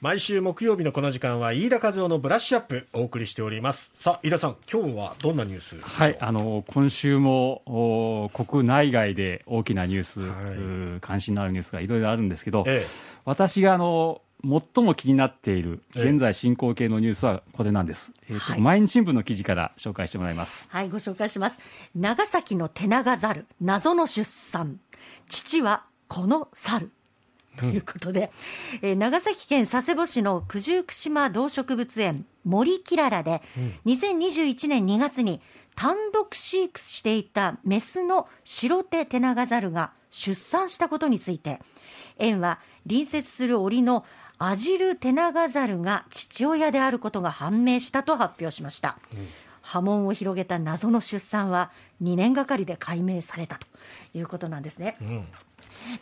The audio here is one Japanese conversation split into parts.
毎週木曜日のこの時間は飯田和夫のブラッシュアップお送りしておりますさあ飯田さん今日はどんなニュースはいあの今週もお国内外で大きなニュース、はい、関心のあるニュースがいろいろあるんですけど、ええ、私があの最も気になっている現在進行形のニュースはこれなんです、えー、えー、と、はい、毎日新聞の記事から紹介してもらいますはいご紹介します長崎のテナガザル謎の出産父はこの猿ということで、うん、えー、長崎県佐世保市の九十九島動植物園森きららで、うん、2021年2月に単独飼育していたメスの白手テナガザルが出産したことについて園は隣接する檻のアジルテナガザルが父親であることが判明したと発表しました、うん、波紋を広げた謎の出産は2年がかりで解明されたということなんですね、うん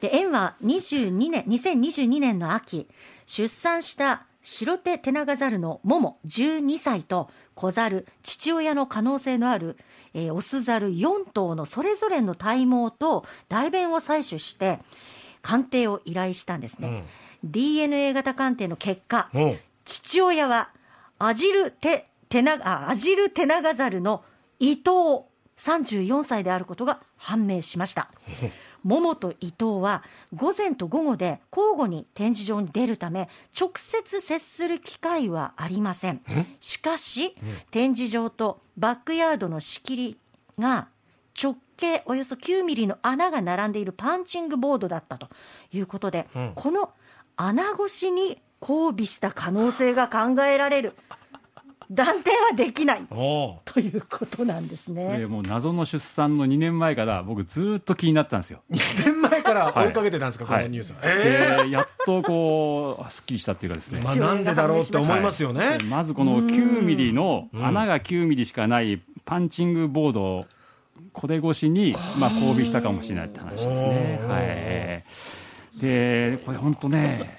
で園は22年2022年の秋出産した白手テナガザルのモモ12歳と子ザル父親の可能性のある、えー、オスザル4頭のそれぞれの体毛と大便を採取して鑑定を依頼したんですね、うん、DNA 型鑑定の結果、うん、父親はアジルテテナアジルテナガザルの伊藤34歳であることが判明しました桃と伊藤は午前と午後で交互に展示場に出るため直接接する機会はありませんしかし、展示場とバックヤードの仕切りが直径およそ9ミリの穴が並んでいるパンチングボードだったということで、うん、この穴越しに交尾した可能性が考えられる断定はできないということなんですね。もう謎の出産の2年前から僕ずっと気になったんですよ。2年前から追いかけてたんですか、はい、このニュース。はい、えー、やっとこうすっきりしたっていうかですね。まあ、なんでだろうって思いますよね。はい、まずこの9ミリの穴が9ミリしかないパンチングボードこれ越しにまあ交尾したかもしれないって話ですね。はい。でこれ本当ね、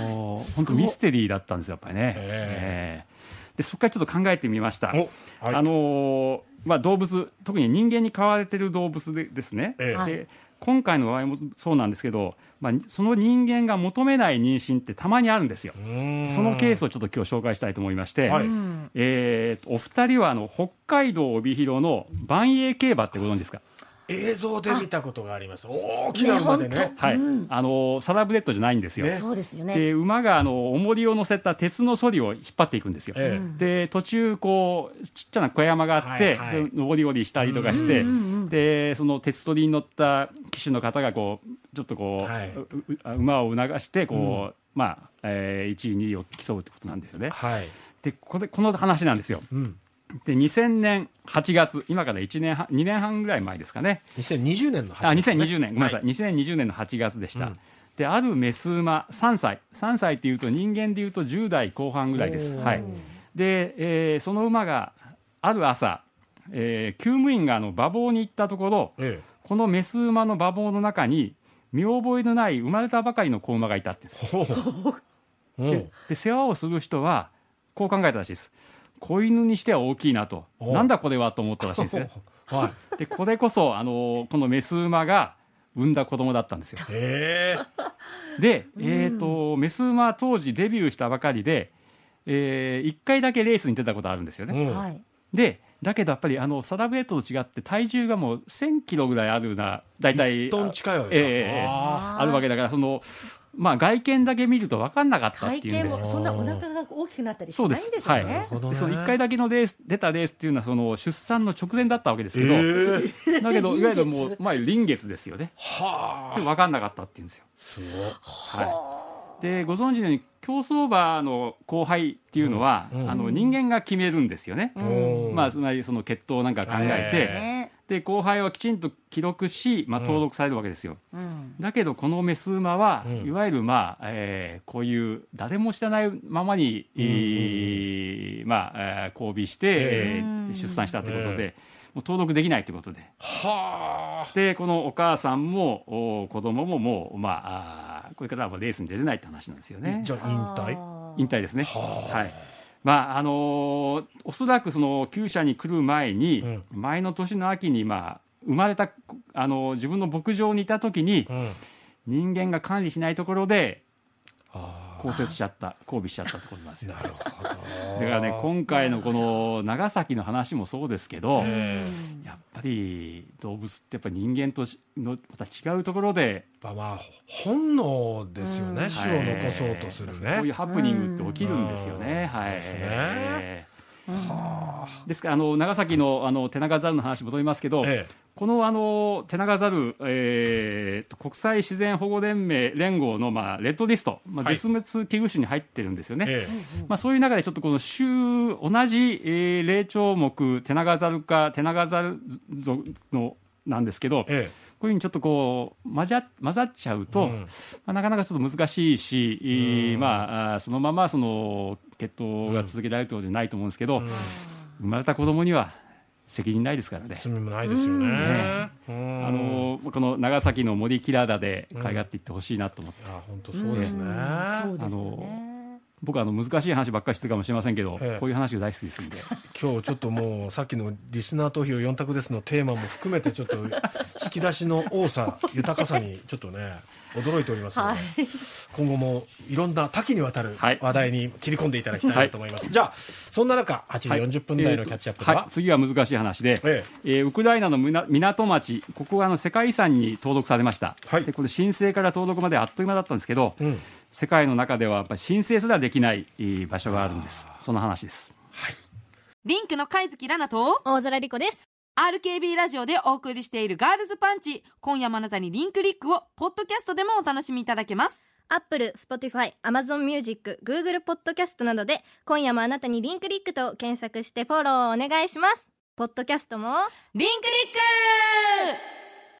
あの本当ミステリーだったんですよやっぱりね。えー、でそこからちょっと考えてみました。はい、あのまあ、動物特に人間に飼われてる動物でですね、ええ、で今回の場合もそうなんですけど、まあ、その人間が求めない妊娠ってたまにあるんですよ。そのケースをちょっと今日紹介したいと思いまして、はい、えー、お二人はあの北海道帯広の万栄競馬ってご存知ですか映像で見たことがあります、大きな馬でね、はい、あのサラブレッドじゃないんですよ、ね、そうですよね馬があの重りを乗せた鉄のそりを引っ張っていくんですよ、えで途中、こうちっちゃな小山があって、はいはい、上り下りしたりとかして、でその鉄取りに乗った騎手の方がこう、ちょっとこう、はい、馬を促して、こう、うん、まあえー、1位、2位を競うってことなんですよね。はいでこれこの話なんですよ、うん、で2000年8月、今から1年半2年半ぐらい前ですかね、2020年の8月、ね、あ2020年、ごめんなさい、はい、2020年の8月でした、うん、であるメス馬、3歳、3歳っていうと、人間でいうと10代後半ぐらいです、はい、で、えー、その馬がある朝、えー、厩務員があの馬房に行ったところ、ええ、このメス馬の馬房の中に、見覚えのない生まれたばかりの子馬がいたってでで世話をする人はこう考えたらしいです子犬にしては大きいなとなんだこれはと思ったらしいですね。はい、でこれこそあのこのメス馬が産んだ子供だったんですよ。で、えーと、うん、メス馬当時デビューしたばかりで、えー、1回だけレースに出たことあるんですよね。うん、でだけどやっぱりあのサラブレッドと違って体重がもう1000キロぐらいあるな大体トン近いわけ、えー、あるわけだからそのまあ、外見だけ見ると分かんなかったっていうんですそんなお腹が大きくなったりしないんでしょうね。はいその1回だけのレース出たレースっていうのはその出産の直前だったわけですけど、えー、だけどいわゆるもう、まあ、臨月ですよね。はあ。分かんなかったっていうんですよ。すはい、でご存知のように競走馬の後輩っていうのは、うんうん、あの人間が決めるんですよね。まあつまりその血統なんか考えて。えーで後輩はきちんと記録し、まあ、登録されるわけですよ、うん、だけどこのメス馬は、うん、いわゆる、まあえー、こういう誰も知らないままに、うんえー、まあ、交尾して、えー、出産したということで。もう登録できないということで。で、このお母さんもお子供ももう、まあ、あこれからはレースに出れないって話なんですよね。じゃあ引退引退ですね。は、はい。まああのー、おそらくその厩舎に来る前に、うん、前の年の秋に、まあ、生まれた、あのー、自分の牧場にいたときに、うん、人間が管理しないところであ降雪しちゃった交尾しちゃったってことなんですよ。なるほどだからね今回のこの長崎の話もそうですけどやっぱり動物ってやっぱ人間とのまた違うところで。まあ本能ですよね、種を残そうとするね。こういうハプニングって起きるんですよね。はい、ねですからあの長崎のあのガザルの話戻りますけど、ええ、このあのガザル、えー、国際自然保護連盟連合の、まあ、レッドリスト、まあ、絶滅危惧種に入ってるんですよね、はいまあ、そういう中でちょっとこの州同じ、えー、霊長目テナガザル科ガザルのなんですけど、ええこういうふうにちょっとこう混ざ混ざっちゃうと、うん、まあ、なかなかちょっと難しいし、うん、まあ、そのままその決闘が続けられるということじゃないと思うんですけど、うん、生まれた子供には責任ないですからね。罪もないですよね。ねあのこの長崎の森キラダで海がっていってほしいなと思って。本当そうですね。あの僕あの難しい話ばっかりしてるかもしれませんけど、ええ、こういう話が大好きですんで今日ちょっともうさっきのリスナー投票4択ですのテーマも含めてちょっと引き出しの多さ 豊かさにちょっとね驚いておりますので、はい、今後もいろんな多岐にわたる話題に切り込んでいただきたいと思います、はい、じゃあそんな中8時40分台のキャッチアップでは、はいえー、次は難しい話で、えー、えー、ウクライナの港町ここがあの世界遺産に登録されました、でこれ申請から登録まであっという間だったんですけど、うん、世界の中ではやっぱ申請すらできない場所があるんですその話です、リンクの貝月ラナと大空莉子です RKB ラジオでお送りしているガールズパンチ今夜もあなたにリンクリックをポッドキャストでもお楽しみいただけますアップル、スポティファイ、アマゾンミュージック、グーグルポッドキャストなどで、今夜もあなたにリンクリックと検索してフォローをお願いします。ポッドキャストも、リンクリック